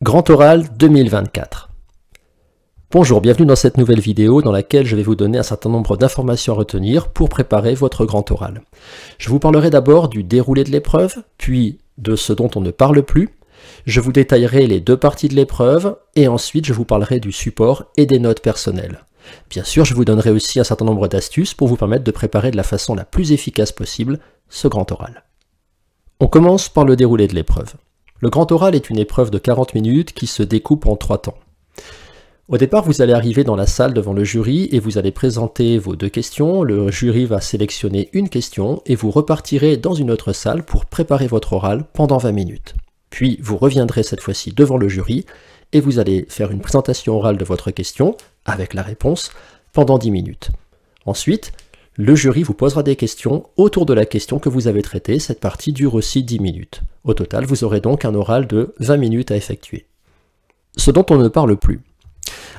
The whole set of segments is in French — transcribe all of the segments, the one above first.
Grand Oral 2024. Bonjour, bienvenue dans cette nouvelle vidéo dans laquelle je vais vous donner un certain nombre d'informations à retenir pour préparer votre grand oral. Je vous parlerai d'abord du déroulé de l'épreuve, puis de ce dont on ne parle plus. Je vous détaillerai les deux parties de l'épreuve et ensuite je vous parlerai du support et des notes personnelles. Bien sûr, je vous donnerai aussi un certain nombre d'astuces pour vous permettre de préparer de la façon la plus efficace possible ce grand oral. On commence par le déroulé de l'épreuve. Le grand oral est une épreuve de 40 minutes qui se découpe en trois temps. Au départ, vous allez arriver dans la salle devant le jury et vous allez présenter vos deux questions. Le jury va sélectionner une question et vous repartirez dans une autre salle pour préparer votre oral pendant 20 minutes. Puis vous reviendrez cette fois-ci devant le jury et vous allez faire une présentation orale de votre question avec la réponse pendant 10 minutes. Ensuite, le jury vous posera des questions autour de la question que vous avez traitée. Cette partie dure aussi 10 minutes. Au total, vous aurez donc un oral de 20 minutes à effectuer. Ce dont on ne parle plus.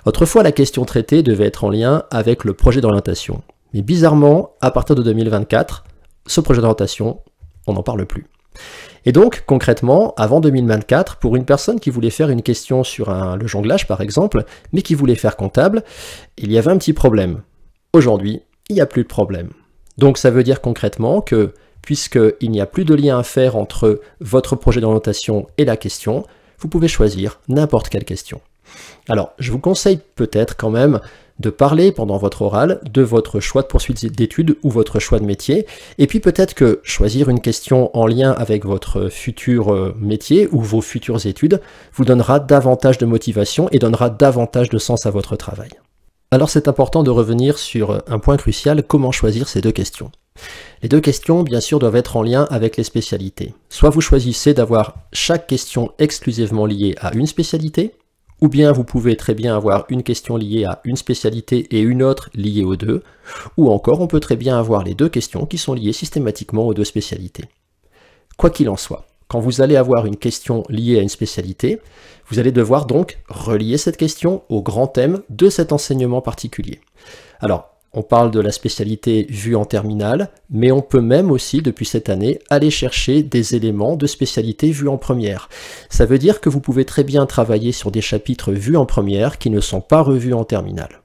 Autrefois, la question traitée devait être en lien avec le projet d'orientation. Mais bizarrement, à partir de 2024, ce projet d'orientation, on n'en parle plus. Et donc, concrètement, avant 2024, pour une personne qui voulait faire une question sur un, le jonglage, par exemple, mais qui voulait faire comptable, il y avait un petit problème. Aujourd'hui, il n'y a plus de problème. Donc ça veut dire concrètement que, puisqu'il n'y a plus de lien à faire entre votre projet d'orientation et la question, vous pouvez choisir n'importe quelle question. Alors, je vous conseille peut-être quand même de parler pendant votre oral de votre choix de poursuite d'études ou votre choix de métier, et puis peut-être que choisir une question en lien avec votre futur euh, métier ou vos futures études vous donnera davantage de motivation et donnera davantage de sens à votre travail. Alors c'est important de revenir sur un point crucial, comment choisir ces deux questions. Les deux questions, bien sûr, doivent être en lien avec les spécialités. Soit vous choisissez d'avoir chaque question exclusivement liée à une spécialité, ou bien vous pouvez très bien avoir une question liée à une spécialité et une autre liée aux deux, ou encore on peut très bien avoir les deux questions qui sont liées systématiquement aux deux spécialités. Quoi qu'il en soit, quand vous allez avoir une question liée à une spécialité, vous allez devoir donc relier cette question au grand thème de cet enseignement particulier. Alors, on parle de la spécialité vue en terminale, mais on peut même aussi, depuis cette année, aller chercher des éléments de spécialité vue en première. Ça veut dire que vous pouvez très bien travailler sur des chapitres vus en première qui ne sont pas revus en terminale.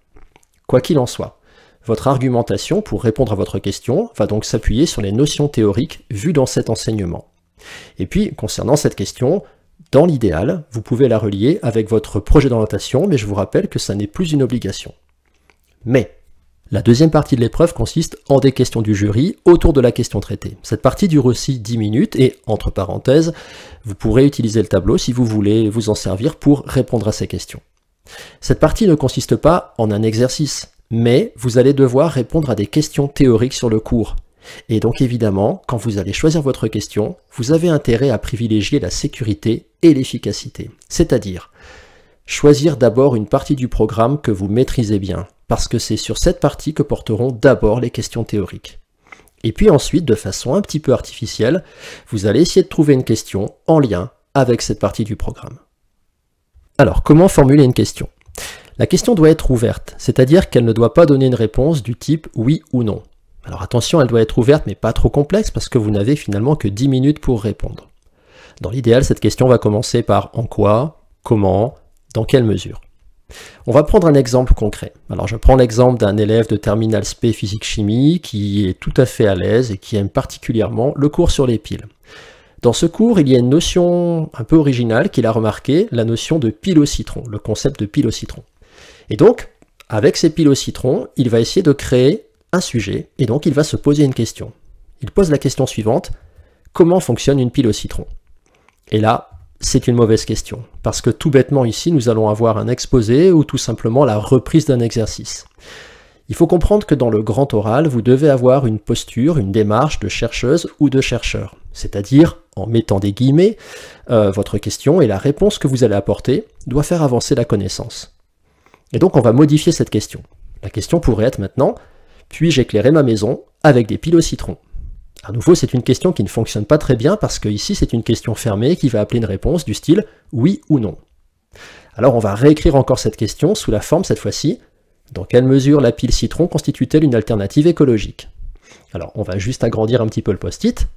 Quoi qu'il en soit, votre argumentation pour répondre à votre question va donc s'appuyer sur les notions théoriques vues dans cet enseignement. Et puis, concernant cette question, dans l'idéal, vous pouvez la relier avec votre projet d'orientation, mais je vous rappelle que ça n'est plus une obligation. Mais, la deuxième partie de l'épreuve consiste en des questions du jury autour de la question traitée. Cette partie dure aussi 10 minutes et, entre parenthèses, vous pourrez utiliser le tableau si vous voulez vous en servir pour répondre à ces questions. Cette partie ne consiste pas en un exercice, mais vous allez devoir répondre à des questions théoriques sur le cours, et donc évidemment, quand vous allez choisir votre question, vous avez intérêt à privilégier la sécurité et l'efficacité. C'est-à-dire, choisir d'abord une partie du programme que vous maîtrisez bien, parce que c'est sur cette partie que porteront d'abord les questions théoriques. Et puis ensuite, de façon un petit peu artificielle, vous allez essayer de trouver une question en lien avec cette partie du programme. Alors, comment formuler une question La question doit être ouverte, c'est-à-dire qu'elle ne doit pas donner une réponse du type oui ou non. Alors attention, elle doit être ouverte mais pas trop complexe parce que vous n'avez finalement que 10 minutes pour répondre. Dans l'idéal, cette question va commencer par en quoi, comment, dans quelle mesure. On va prendre un exemple concret. Alors je prends l'exemple d'un élève de Terminal SP physique-chimie qui est tout à fait à l'aise et qui aime particulièrement le cours sur les piles. Dans ce cours, il y a une notion un peu originale qu'il a remarqué, la notion de pile au citron, le concept de pile au citron. Et donc, avec ces piles au citron, il va essayer de créer sujet, et donc il va se poser une question. Il pose la question suivante, comment fonctionne une pile au citron Et là, c'est une mauvaise question, parce que tout bêtement ici, nous allons avoir un exposé ou tout simplement la reprise d'un exercice. Il faut comprendre que dans le grand oral, vous devez avoir une posture, une démarche de chercheuse ou de chercheur, c'est-à-dire, en mettant des guillemets, euh, votre question et la réponse que vous allez apporter doit faire avancer la connaissance. Et donc on va modifier cette question. La question pourrait être maintenant, puis j'éclairais ma maison avec des piles au citron À nouveau, c'est une question qui ne fonctionne pas très bien parce que ici, c'est une question fermée qui va appeler une réponse du style oui ou non. Alors on va réécrire encore cette question sous la forme cette fois-ci dans quelle mesure la pile citron constitue-t-elle une alternative écologique Alors on va juste agrandir un petit peu le post-it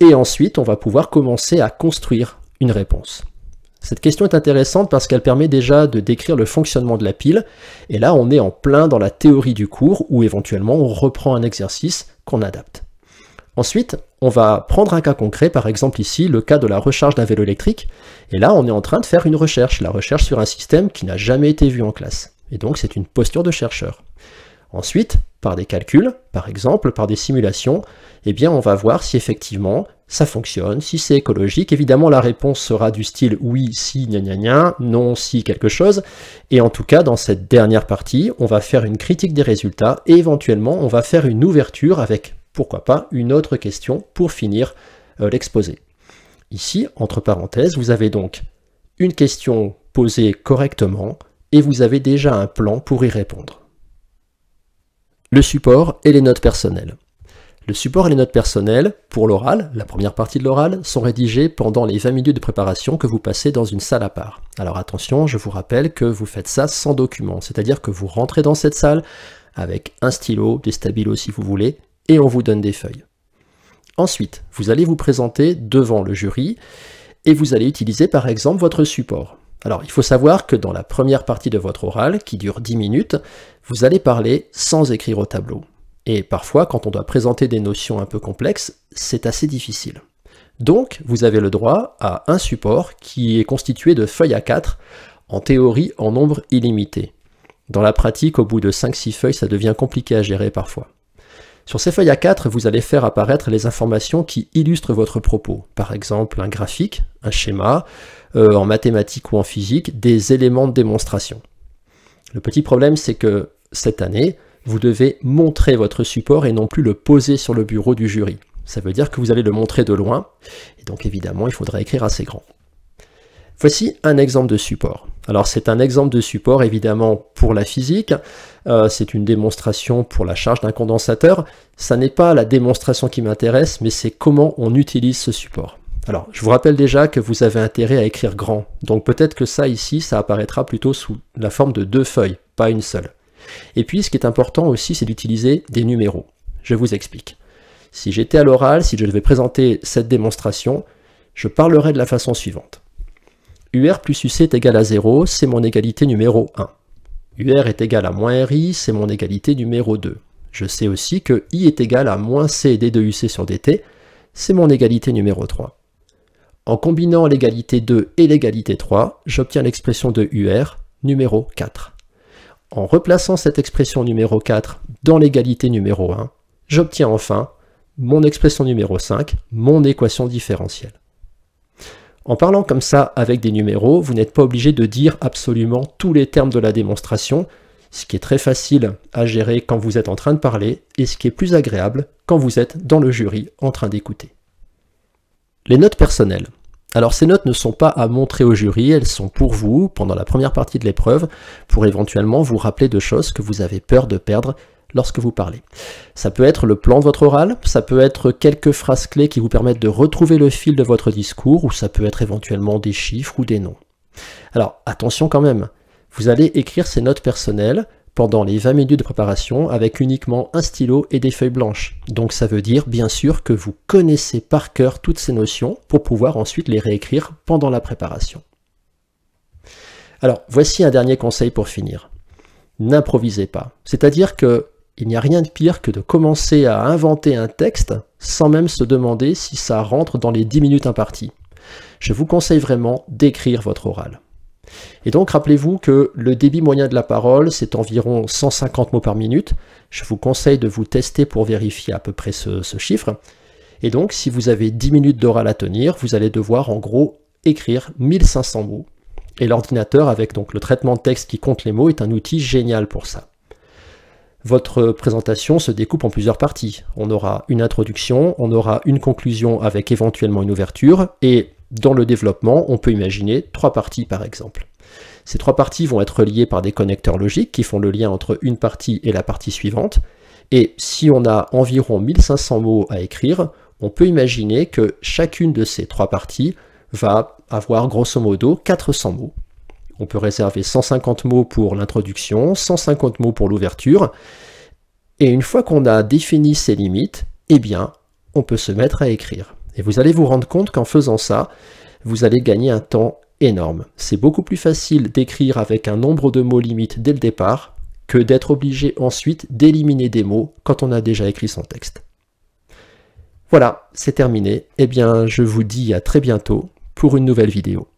et ensuite on va pouvoir commencer à construire une réponse. Cette question est intéressante parce qu'elle permet déjà de décrire le fonctionnement de la pile, et là on est en plein dans la théorie du cours où éventuellement on reprend un exercice qu'on adapte. Ensuite, on va prendre un cas concret, par exemple ici le cas de la recharge d'un vélo électrique, et là on est en train de faire une recherche, la recherche sur un système qui n'a jamais été vu en classe, et donc c'est une posture de chercheur. Ensuite, par des calculs, par exemple par des simulations, eh bien on va voir si effectivement ça fonctionne, si c'est écologique. Évidemment, la réponse sera du style oui, si, gna gna gna, non, si, quelque chose. Et en tout cas, dans cette dernière partie, on va faire une critique des résultats et éventuellement, on va faire une ouverture avec, pourquoi pas, une autre question pour finir euh, l'exposé. Ici, entre parenthèses, vous avez donc une question posée correctement et vous avez déjà un plan pour y répondre. Le support et les notes personnelles. Le support et les notes personnelles, pour l'oral, la première partie de l'oral, sont rédigées pendant les 20 minutes de préparation que vous passez dans une salle à part. Alors attention, je vous rappelle que vous faites ça sans document, c'est-à-dire que vous rentrez dans cette salle avec un stylo, des stabilos si vous voulez, et on vous donne des feuilles. Ensuite, vous allez vous présenter devant le jury et vous allez utiliser par exemple votre support. Alors, il faut savoir que dans la première partie de votre oral, qui dure 10 minutes, vous allez parler sans écrire au tableau. Et parfois, quand on doit présenter des notions un peu complexes, c'est assez difficile. Donc, vous avez le droit à un support qui est constitué de feuilles à 4, en théorie en nombre illimité. Dans la pratique, au bout de 5-6 feuilles, ça devient compliqué à gérer parfois. Sur ces feuilles A4, vous allez faire apparaître les informations qui illustrent votre propos. Par exemple, un graphique, un schéma, euh, en mathématiques ou en physique, des éléments de démonstration. Le petit problème, c'est que cette année, vous devez montrer votre support et non plus le poser sur le bureau du jury. Ça veut dire que vous allez le montrer de loin, et donc évidemment il faudra écrire assez grand. Voici un exemple de support. Alors c'est un exemple de support évidemment pour la physique, euh, c'est une démonstration pour la charge d'un condensateur. Ça n'est pas la démonstration qui m'intéresse, mais c'est comment on utilise ce support. Alors je vous rappelle déjà que vous avez intérêt à écrire grand, donc peut-être que ça ici, ça apparaîtra plutôt sous la forme de deux feuilles, pas une seule. Et puis, ce qui est important aussi, c'est d'utiliser des numéros. Je vous explique. Si j'étais à l'oral, si je devais présenter cette démonstration, je parlerais de la façon suivante. UR plus UC est égal à 0, c'est mon égalité numéro 1. UR est égal à moins RI, c'est mon égalité numéro 2. Je sais aussi que I est égal à moins C D2UC sur DT, c'est mon égalité numéro 3. En combinant l'égalité 2 et l'égalité 3, j'obtiens l'expression de UR numéro 4. En replaçant cette expression numéro 4 dans l'égalité numéro 1, j'obtiens enfin mon expression numéro 5, mon équation différentielle. En parlant comme ça avec des numéros, vous n'êtes pas obligé de dire absolument tous les termes de la démonstration, ce qui est très facile à gérer quand vous êtes en train de parler et ce qui est plus agréable quand vous êtes dans le jury en train d'écouter. Les notes personnelles. Alors ces notes ne sont pas à montrer au jury, elles sont pour vous, pendant la première partie de l'épreuve, pour éventuellement vous rappeler de choses que vous avez peur de perdre lorsque vous parlez. Ça peut être le plan de votre oral, ça peut être quelques phrases clés qui vous permettent de retrouver le fil de votre discours, ou ça peut être éventuellement des chiffres ou des noms. Alors attention quand même, vous allez écrire ces notes personnelles, pendant les 20 minutes de préparation avec uniquement un stylo et des feuilles blanches. Donc ça veut dire bien sûr que vous connaissez par cœur toutes ces notions pour pouvoir ensuite les réécrire pendant la préparation. Alors voici un dernier conseil pour finir. N'improvisez pas. C'est-à-dire que il n'y a rien de pire que de commencer à inventer un texte sans même se demander si ça rentre dans les 10 minutes imparties. Je vous conseille vraiment d'écrire votre oral. Et donc rappelez-vous que le débit moyen de la parole, c'est environ 150 mots par minute. Je vous conseille de vous tester pour vérifier à peu près ce, chiffre. Et donc si vous avez 10 minutes d'oral à tenir, vous allez devoir en gros écrire 1500 mots. Et l'ordinateur, avec donc le traitement de texte qui compte les mots, est un outil génial pour ça. Votre présentation se découpe en plusieurs parties. On aura une introduction, on aura une conclusion avec éventuellement une ouverture, et dans le développement, on peut imaginer trois parties par exemple. Ces trois parties vont être liées par des connecteurs logiques qui font le lien entre une partie et la partie suivante. Et si on a environ 1500 mots à écrire, on peut imaginer que chacune de ces trois parties va avoir grosso modo 400 mots. On peut réserver 150 mots pour l'introduction, 150 mots pour l'ouverture. Et une fois qu'on a défini ses limites, eh bien, on peut se mettre à écrire. Et vous allez vous rendre compte qu'en faisant ça, vous allez gagner un temps énorme. C'est beaucoup plus facile d'écrire avec un nombre de mots limite dès le départ que d'être obligé ensuite d'éliminer des mots quand on a déjà écrit son texte. Voilà, c'est terminé. Eh bien, je vous dis à très bientôt pour une nouvelle vidéo.